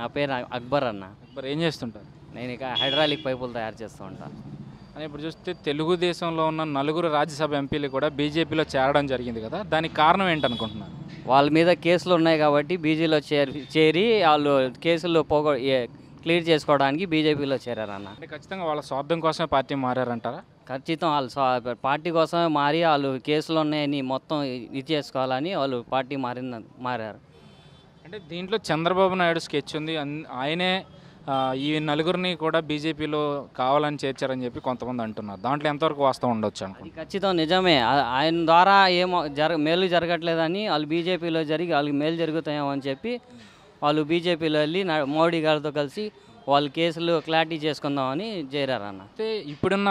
నా పేరు అక్బర్ అన్న అక్బర్ ఏం చేస్తుంటారు నేను ఇక హైడ్రాలిక్ పైపులు తయారు చేస్తూ ఉంటాను అని ఇప్పుడు చూస్తే తెలుగుదేశంలో ఉన్న నలుగురు రాజ్యసభ ఎంపీలు కూడా బీజేపీలో చేరడం జరిగింది కదా దానికి కారణం ఏంటనుకుంటున్నారు వాళ్ళ మీద కేసులు ఉన్నాయి కాబట్టి బీజేలో చేరి చేరి వాళ్ళు కేసులు పోగొ క్లియర్ చేసుకోవడానికి బీజేపీలో చేరారన్న అంటే ఖచ్చితంగా వాళ్ళ స్వార్థం కోసమే పార్టీ మారారంటారా ఖచ్చితం వాళ్ళు పార్టీ కోసమే మారి వాళ్ళు కేసులు ఉన్నాయని మొత్తం ఇది చేసుకోవాలని వాళ్ళు పార్టీ మారిన మారారు అంటే దీంట్లో చంద్రబాబు నాయుడు స్కెచ్ ఉంది ఆయనే ఈ నలుగురిని కూడా బీజేపీలో కావాలని చేర్చారని చెప్పి కొంతమంది అంటున్నారు దాంట్లో ఎంతవరకు వాస్తవం ఉండొచ్చు అనుకుంటున్నాను ఖచ్చితం నిజమే ఆయన ద్వారా ఏమో జరగ మేలు జరగట్లేదని వాళ్ళు బీజేపీలో జరిగి వాళ్ళకి మేలు జరుగుతాయేమో అని చెప్పి వాళ్ళు బీజేపీలో వెళ్ళి మోడీ గారితో కలిసి వాళ్ళ కేసులు క్లారిటీ చేసుకుందామని చేరారన్న అయితే ఇప్పుడున్న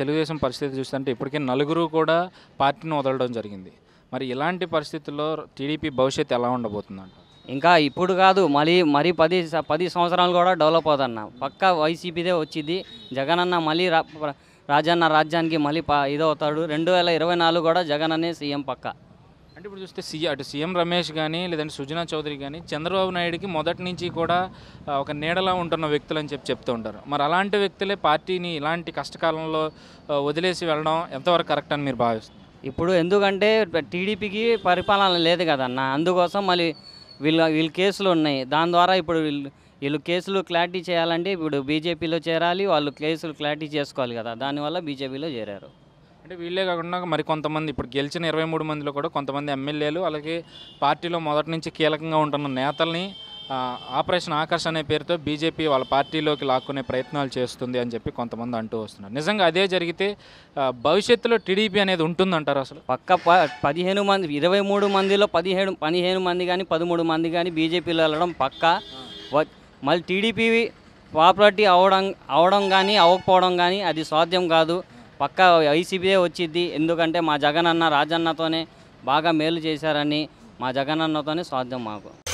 తెలుగుదేశం పరిస్థితి చూస్తుంటే ఇప్పటికే నలుగురు కూడా పార్టీని వదలడం జరిగింది మరి ఇలాంటి పరిస్థితుల్లో టీడీపీ భవిష్యత్తు ఎలా ఉండబోతుందంట ఇంకా ఇప్పుడు కాదు మళ్ళీ మరీ పది పది సంవత్సరాలు కూడా డెవలప్ అవుతున్నా పక్క వైసీపీదే వచ్చింది జగనన్న మళ్ళీ రాజన్న రాజ్యానికి మళ్ళీ ఇదవుతాడు రెండు వేల ఇరవై నాలుగు కూడా జగన్ అనే సీఎం పక్క అంటే ఇప్పుడు చూస్తే సీ అటు సీఎం రమేష్ కానీ లేదంటే సుజనా చౌదరి కానీ చంద్రబాబు నాయుడుకి మొదటి నుంచి కూడా ఒక నీడలా ఉంటున్న వ్యక్తులు అని చెప్పి చెప్తూ ఉంటారు మరి అలాంటి వ్యక్తులే పార్టీని ఇలాంటి కష్టకాలంలో వదిలేసి వెళ్ళడం ఎంతవరకు కరెక్ట్ అని మీరు భావిస్తున్నారు ఇప్పుడు ఎందుకంటే టీడీపీకి పరిపాలన లేదు కదన్న అందుకోసం మళ్ళీ వీళ్ళ వీళ్ళ కేసులు ఉన్నాయి దాని ద్వారా ఇప్పుడు వీళ్ళు వీళ్ళు కేసులు క్లారిటీ చేయాలంటే ఇప్పుడు బీజేపీలో చేరాలి వాళ్ళు కేసులు క్లారిటీ చేసుకోవాలి కదా దానివల్ల బీజేపీలో చేరారు అంటే వీళ్ళే కాకుండా మరి కొంతమంది ఇప్పుడు గెలిచిన ఇరవై మూడు మందిలో కూడా కొంతమంది ఎమ్మెల్యేలు అలాగే పార్టీలో మొదటి నుంచి కీలకంగా ఉంటున్న నేతల్ని ఆపరేషన్ ఆకర్ష్ అనే పేరుతో బీజేపీ వాళ్ళ పార్టీలోకి లాక్కునే ప్రయత్నాలు చేస్తుంది అని చెప్పి కొంతమంది అంటూ వస్తున్నారు నిజంగా అదే జరిగితే భవిష్యత్తులో టీడీపీ అనేది ఉంటుందంటారు అసలు పక్క ప పదిహేను మంది ఇరవై మూడు మందిలో పదిహేడు పదిహేను మంది కానీ పదమూడు మంది కానీ బీజేపీలో వెళ్ళడం పక్క మళ్ళీ టీడీపీ పాపులారిటీ అవడం అవడం కానీ అవ్వకపోవడం కానీ అది సాధ్యం కాదు పక్క వైసీపీయే వచ్చింది ఎందుకంటే మా జగనన్న రాజన్నతోనే బాగా మేలు చేశారని మా జగనన్నతోనే సాధ్యం మాకు